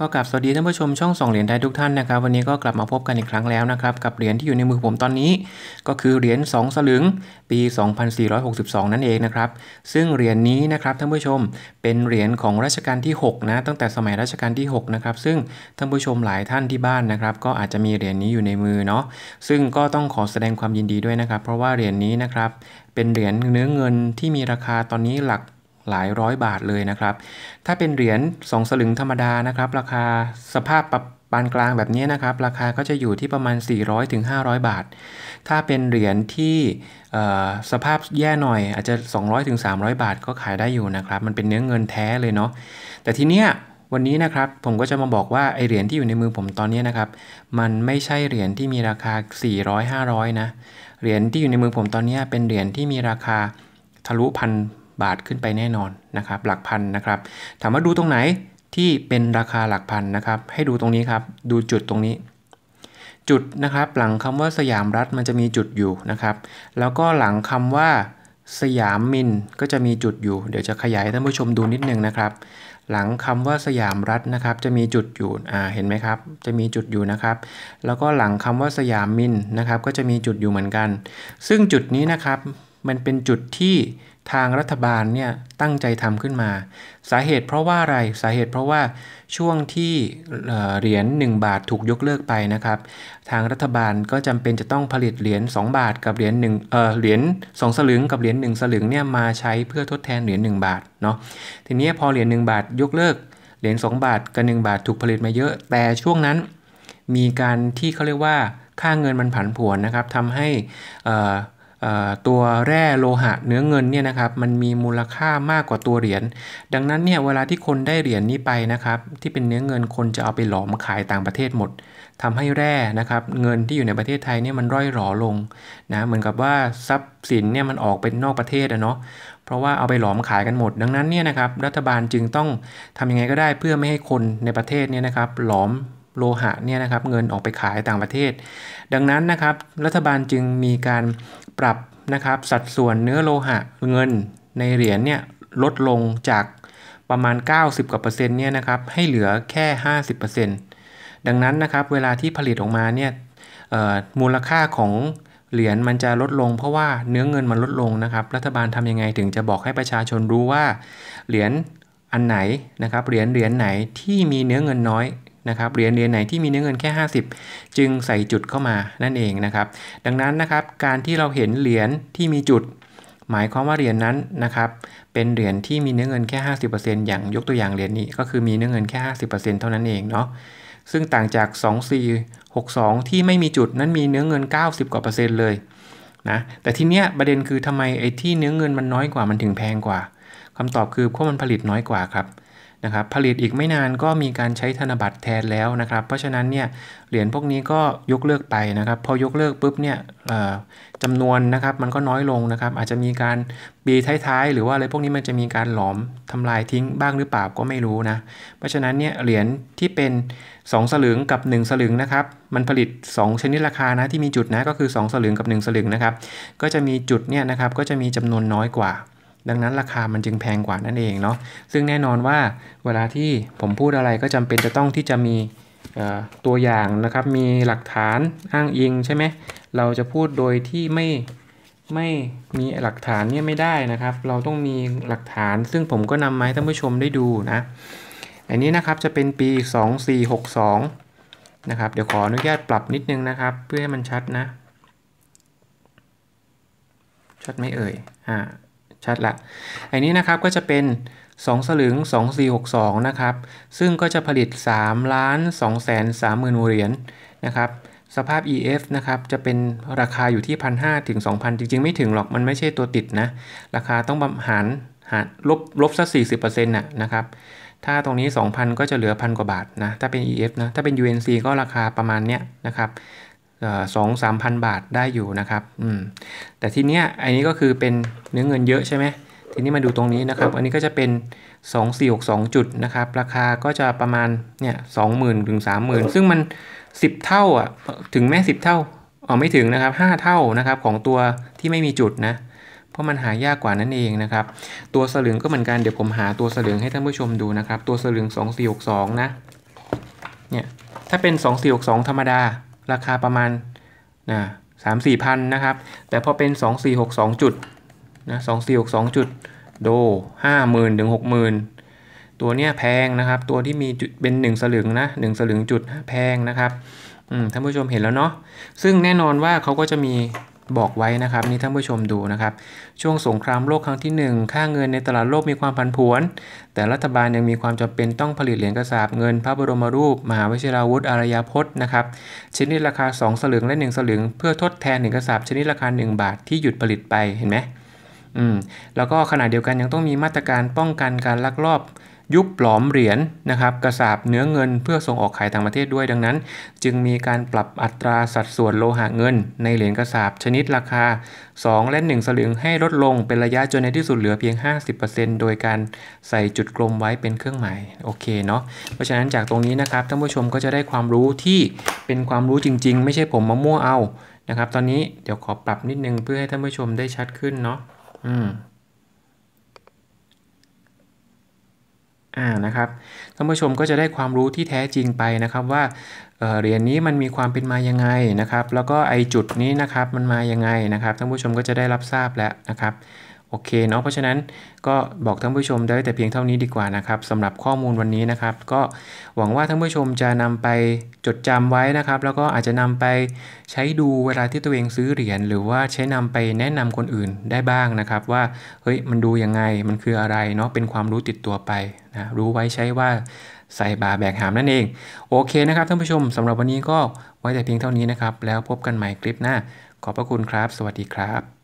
ก็กลับสวัสดีท่านผู้ชมช่องสองเหรียญไทยทุกท่านนะครับ วันนี้ก็กลับมาพบกันอีกครั้งแล้วนะครับ กับเหรียญที่อยู่ในมือผมตอนนี้ ก็คือเหรียญ2สลึงปี 2462นั่นเองนะครับซึ่งเหรียญนี้นะครับท่านผู้ชมเป็นเหรียญของรัชกาลที่6นะตั้งแต่สมัยรัชกาลที่ 6 นะครับ ซึ่งท่านผู้ชมหลายท่านที่บ้านนะครับ ก็อาจจะมีเหรียญนี้อยู่ในมือเนาะซึ่งก็ต้องขอแสดงความยินดีด้วยนะครับ เพราะว่าเหรียญนี้นะครับเป็นเหรียญเนื้อเงินที่มีราคาตอนนี้หลักหลายร้อยบาทเลยนะครับ ถ้าเป็นเหรียญ2สลึงธรรมดานะครับ ราคาสภาพปานกลางแบบนี้นะครับราคาก็จะอยู่ที่ประมาณ 400-500ถึงบาท ถ้าเป็นเหรียญที่สภาพแย่หน่อย อาจจะ 2 0 0ถึง300 บาทก็ขายได้อยู่นะครับมันเป็นเนื้อเงินแท้เลยเนาะ แต่ทีเนี้ยวันนี้นะครับผมก็จะมาบอกว่าไอเหรียญที่อยู่ในมือผมตอนนี้นะครับมันไม่ใช่เหรียญที่มีราคา 400-500นะ เหรียญที่อยู่ในมือผมตอนนี้ เป็นเหรียญที่มีราคาทะลุพันบาทขึ้นไปแน่นอนนะครับ หลักพันนะครับ ถามว่าดูตรงไหนที่เป็นราคาหลักพันนะครับ ให้ดูตรงนี้ครับดูจุดตรงนี้ จุดนะครับ หลังคำว่าสยามรัฐมันจะมีจุดอยู่นะครับ แล้วก็หลังคำว่าสยามมินก็จะมีจุดอยู่ เดี๋ยวจะขยายท่านผู้ชมดูนิดนึงนะครับ หลังคำว่าสยามรัฐนะครับ จะมีจุดอยู่อ่าเห็นไหมครับ จะมีจุดอยู่นะครับ แล้วก็หลังคำว่าสยามมินนะครับ ก็จะมีจุดอยู่เหมือนกัน ซึ่งจุดนี้นะครับมันเป็นจุดที่ทางรัฐบาลเนี่ยตั้งใจทำขึ้นมา สาเหตุเพราะว่าอะไร สาเหตุเพราะว่าช่วงที่เหรียญ 1 บาทถูกยกเลิกไปนะครับ ทางรัฐบาลก็จำเป็นจะต้องผลิต เหรียญ 2 บาทกับเหรียญ1ึ่งเหรียญ2สลึงกับเหรียญ1สลึงเนี่ยมาใช้เพื่อทดแทนเหรียญ 1 บาทเนาะทีนี้พอเหรียญ1บาทยกเลิกเหรียญ 2 บาทกับ 1 บาทถูกผลิตมาเยอะ แต่ช่วงนั้นมีการที่เขาเรียกว่าค่าเงินมันผันผวนนะครับทำให้ตัวแร่โลหะเนื้อเงินเนี่ยนะครับมันมีมูลค่ามากกว่าตัวเหรียญดังนั้นเนี่ยเวลาที่คนได้เหรียญนนี้ไปนะครับที่เป็นเนื้อเงินคนจะเอาไปหลอมขายต่างประเทศหมด ทำให้แร่นะครับเงินที่อยู่ในประเทศไทยเนี่ยมันร่อยหรอลงนะเหมือนกับว่าทรัพย์สินเนี่ยมันออกไปนอกประเทศอะเนาะเพราะว่าเอาไปหลอมขายกันหมด ดังนั้นเนี่ยนะครับรัฐบาลจึงต้องทำยังไงก็ได้เพื่อไม่ให้คนในประเทศเนี่ยนะครับหลอมโลหะเนี่ยนะครับเงินออกไปขายต่างประเทศ ดังนั้นนะครับรัฐบาลจึงมีการปรับนะครับสัดส่วนเนื้อโลหะเงินในเหรียญเนี่ยลดลงจากประมาณ 90กว่าเปอร์เซ็นต์เนี่ยนะครับให้เหลือแค่ 50%ดังนั้นนะครับเวลาที่ผลิตออกมาเนี่ยมูลค่าของเหรียญมันจะลดลงเพราะว่าเนื้อเงินมันลดลงนะครับ รัฐบาลทำยังไงถึงจะบอกให้ประชาชนรู้ว่าเหรียญอันไหนนะครับเหรียญเหรียญไหนที่มีเนื้อเงินน้อยนะครับเหรียญเหรียญไหนที่มีเนื้อเงินแค่ 50 จึงใส่จุดเข้ามานั่นเองนะครับดังนั้นนะครับการที่เราเห็นเหรียญที่มีจุด หมายความว่าเหรียญนนั้นนะครับเป็นเหรียญที่มีเนื้อเงินแค่ 50%อย่างยกตัวอย่างเหรียญนี้ ก็คือมีเนื้อเงินแค่ 50%เท่านั้นเองเนาะซึ่งต่างจาก2462 ที่ไม่มีจุดนั้นมีเนื้อเงิน90กว่าเปอร์เซ็นต์เลยนะแต่ทีเนี้ยประเด็นคือทำไมไอ้ที่เนื้อเงินมันน้อยกว่ามันถึงแพงกว่า คำตอบคือเพราะมันผลิตน้อยกว่าครับนะครับผลิตอีกไม่นานก็มีการใช้ธนบัตรแทนแล้วนะครับ เพราะฉะนั้นเนี่ยเหรียญพวกนี้ก็ยกเลิกไปนะครับ พอยกเลิกปุ๊บเนี่ยจำนวนนะครับมันก็น้อยลงนะครับอาจจะมีการปีท้ายๆ หรือว่าอะไรพวกนี้มันจะมีการหลอมทำลายทิ้งบ้างหรือเปล่าก็ไม่รู้นะเพราะฉะนั้นเนี่ยเหรียญที่เป็น 2 สลึงกับ 1 สลึงนะครับมันผลิต 2ชนิดราคานะที่มีจุดนะก็คือ2สลึงกับ1 สลึงนะครับก็จะมีจุดเนี่ยนะครับก็จะมีจำนวนน้อยกว่าดังนั้นราคามันจึงแพงกว่านั่นเองเนาะ ซึ่งแน่นอนว่าเวลาที่ผมพูดอะไรก็จำเป็นจะต้องที่จะมีตัวอย่างนะครับ มีหลักฐานอ้างอิงใช่ไหมเราจะพูดโดยที่ไม่ไม่มีหลักฐานเนี่ยไม่ได้นะครับ เราต้องมีหลักฐาน ซึ่งผมก็นำมาให้ท่านผู้ชมได้ดูนะ อันนี้นะครับจะเป็นปี 2462นะครับ เดี๋ยวขออนุญาตปรับนิดนึงนะครับ เพื่อให้มันชัดนะ ชัดไม่เอ่ย อ่าชัดละอันนี้นะครับก็จะเป็น 2 สลึง 2462 นะครับ ซึ่งก็จะผลิต 3 ล้าน2แสน3หมื่นเหรียญนะครับ สภาพ EF นะครับ จะเป็นราคาอยู่ที่ 1,500 ถึง 2,000 จริง ๆ ไม่ถึงหรอก มันไม่ใช่ตัวติดนะ ราคาต้องบำหารหารลบลบสัก40%น่ะนะครับ ถ้าตรงนี้ 2,000 ก็จะเหลือพันกว่าบาทนะ ถ้าเป็น EF นะ ถ้าเป็น UNC ก็ราคาประมาณเนี้ยนะครับสองสามพันบาทได้อยู่นะครับ อืม แต่ทีเนี้ยอ้นนี้ก็คือเป็นเนื้อเงินเยอะใช่ไหมทีนี้มาดูตรงนี้นะครับ อันนี้ก็จะเป็น 2462จุดนะครับ ราคาก็จะประมาณเนี่ยสองหมื่นถึงสามหมื่นซึ่งมัน 10 เท่าอ่ะ ถึงแม่10 เท่าอ๋อไม่ถึงนะครับ5เท่านะครับของตัวที่ไม่มีจุดนะ เพราะมันหายากกว่านั่นเองนะครับตัวสลึงก็เหมือนกัน เดี๋ยวผมหาตัวสลึงให้ท่านผู้ชมดูนะครับตัวสลึง2462นะ เนี่ยถ้าเป็น 2462ธรรมดาราคาประมาณนะสามสี่พันนะครับ แต่พอเป็น 2462 จุดนะสสองี่หกสองจุด โด50,000ถึง60,000ตัวเนี้ยแพงนะครับ ตัวที่มีจุด เป็น 1 สลึง นะ 1สลึงจุด แพงนะครับท่านผู้ชมเห็นแล้วเนาะ ซึ่งแน่นอนว่าเขาก็จะมีบอกไว้นะครับ นี่ท่านผู้ชมดูนะครับ ช่วงสงครามโลกครั้งที่ 1 ค่าเงินในตลาดโลกมีความผันผวน แต่รัฐบาลยังมีความจำเป็นต้องผลิตเหรียญกระสาบเงินพระบรมรูป มหาวชิราวุธ อารยาพจน์นะครับชนิดราคา 2 สลึง และ 1 สลึง เพื่อทดแทนเหรียญกระสาบชนิดราคา 1 บาทที่หยุดผลิตไปเห็นไหมอืมแล้วก็ขณะเดียวกันยังต้องมีมาตรการป้องกันการลักลอบยุบปลอมเหรียญนนะครับ กระสาบเนื้อเงินเพื่อส่งออกขายต่างประเทศด้วยดังนั้น จึงมีการปรับอัตราสัดส่วนโลหะเงินในเหรียญกระสาบชนิดราคา 2 และ 1 สลึงให้ลดลงเป็นระยะจนในที่สุดเหลือเพียง 50%โดยการใส่จุดกลมไว้เป็นเครื่องหมาย โอเคเนาะเพราะฉะนั้นจากตรงนี้นะครับ ท่านผู้ชมก็จะได้ความรู้ที่เป็นความรู้จริง ๆ ไม่ใช่ผมมามั่วเอานะครับ ตอนนี้เดี๋ยวขอปรับนิดนึงเพื่อให้ท่านผู้ชมได้ชัดขึ้นเนาะอืมอ่านะครับท่านผู้ชมก็จะได้ความรู้ที่แท้จริงไปนะครับว่าเหรียญนี้มันมีความเป็นมายังไงนะครับแล้วก็ไอจุดนี้นะครับมันมายังไงนะครับท่านผู้ชมก็จะได้รับทราบแล้วนะครับโอเคเนาะเพราะฉะนั้นก็บอกท่านผู้ชมได้แต่เพียงเท่านี้ดีกว่านะครับสำหรับข้อมูลวันนี้นะครับ ก็หวังว่าท่านผู้ชมจะนำไปจดจำไว้นะครับ แล้วก็อาจจะนำไปใช้ดูเวลาที่ตัวเองซื้อเหรียญ หรือว่าใช้นำไปแนะนำคนอื่นได้บ้างนะครับ ว่าเฮ้ยมันดูยังไงมันคืออะไรเนาะเป็นความรู้ติดตัวไปนะรู้ไว้ใช้ว่าใส่บาแบกหามนั่นเอง โอเคนะครับท่านผู้ชมสำหรับวันนี้ก็ไว้แต่เพียงเท่านี้นะครับ แล้วพบกันใหม่คลิปหน้า ขอบพระคุณครับ สวัสดีครับ